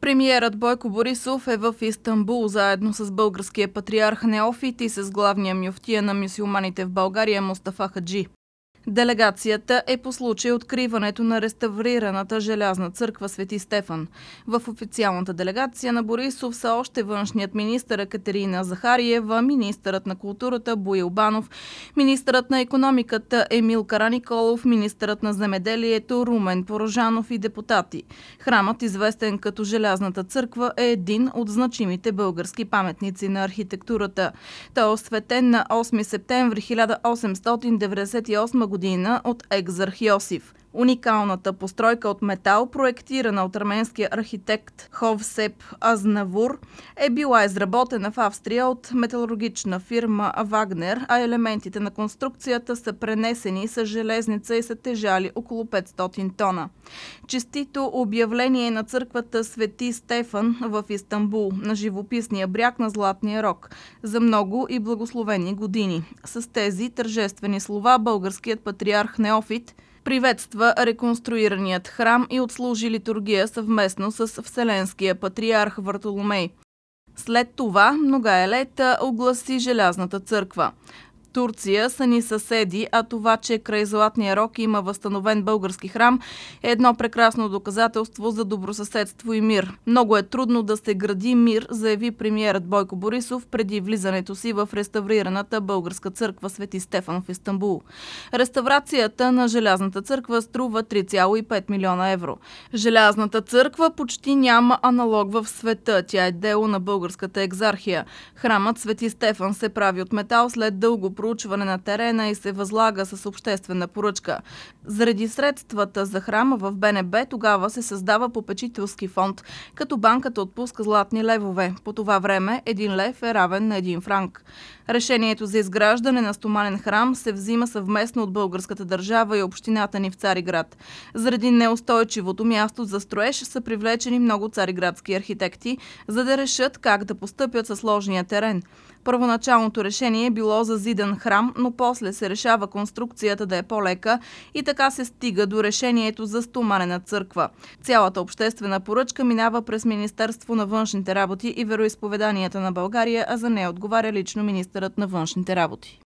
Премиерът Бойко Борисов е в Истанбул заедно с българския патриарх Неофит и с главния мюфтия на мюсюлманите в България Мустафа Хаджи. Делегацията е по случай откриването на реставрираната желязна църква Свети Стефан. В официалната делегация на Борисов са още външният министър Катерина Захариева, министърът на културата Боил Банов, министърът на економиката Емил Караниколов, министърът на земеделието Румен Порожанов и депутати. Храмът, известен като Желязната църква, е един от значимите български паметници на архитектурата. Той е осветен на 8 септември 1898 г година от Екзарх Йосиф. Уникалната постройка от метал, проектирана от арменския архитект Ховсеп Азнавур, е била изработена в Австрия от металургична фирма Вагнер, а елементите на конструкцията са пренесени с железница и са тежали около 500 тона. Честито обявление на църквата Свети Стефан в Истанбул на живописния бряг на Златния рок за много и благословени години. С тези тържествени слова българският патриарх Неофит – Приветства реконструираният храм и отслужи литургия съвместно с Вселенския патриарх Вартоломей. След това Ногаелет огласи Желязната църква. Турция са ни съседи, а това, че край Златния рок има възстановен български храм, е едно прекрасно доказателство за добросъседство и мир. Много е трудно да се гради мир, заяви премиерът Бойко Борисов преди влизането си в реставрираната българска църква Свети Стефан в Истанбул. Реставрацията на Желязната църква струва 3,5 милиона евро. Желязната църква почти няма аналог в света. Тя е дело на българската екзархия. Храмът Свети Стефан се прави от метал след дълго проучване на терена и се възлага с обществена поръчка. Заради средствата за храма в БНБ тогава се създава попечителски фонд, като банката отпуска златни левове. По това време един лев е равен на един франк. Решението за изграждане на стоманен храм се взима съвместно от българската държава и общината ни в Цариград. Заради неустойчивото място за строеж са привлечени много цариградски архитекти, за да решат как да постъпят със сложния терен. Първоначалното решение е било за зиден храм, но после се решава конструкцията да е по-лека и така се стига до решението за стоманена църква. Цялата обществена поръчка минава през Министерство на външните работи и вероисповеданията на България, а за нея отговаря лично министърът на външните работи.